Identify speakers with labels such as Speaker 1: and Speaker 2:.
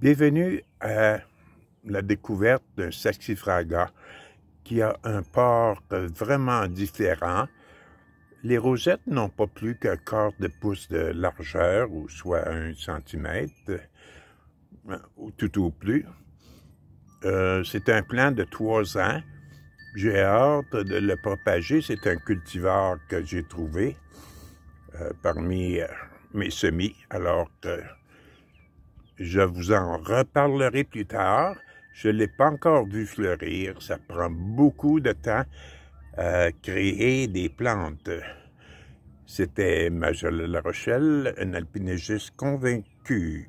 Speaker 1: Bienvenue à la découverte d'un saxifraga qui a un port vraiment différent. Les rosettes n'ont pas plus qu'un quart de pouce de largeur, ou soit un centimètre, ou tout au plus. Euh, c'est un plant de trois ans. J'ai hâte de le propager. C'est un cultivar que j'ai trouvé euh, parmi euh, mes semis, alors que je vous en reparlerai plus tard. Je ne l'ai pas encore vu fleurir. Ça prend beaucoup de temps à euh, créer des plantes. C'était Major La Rochelle, un alpiniste convaincu.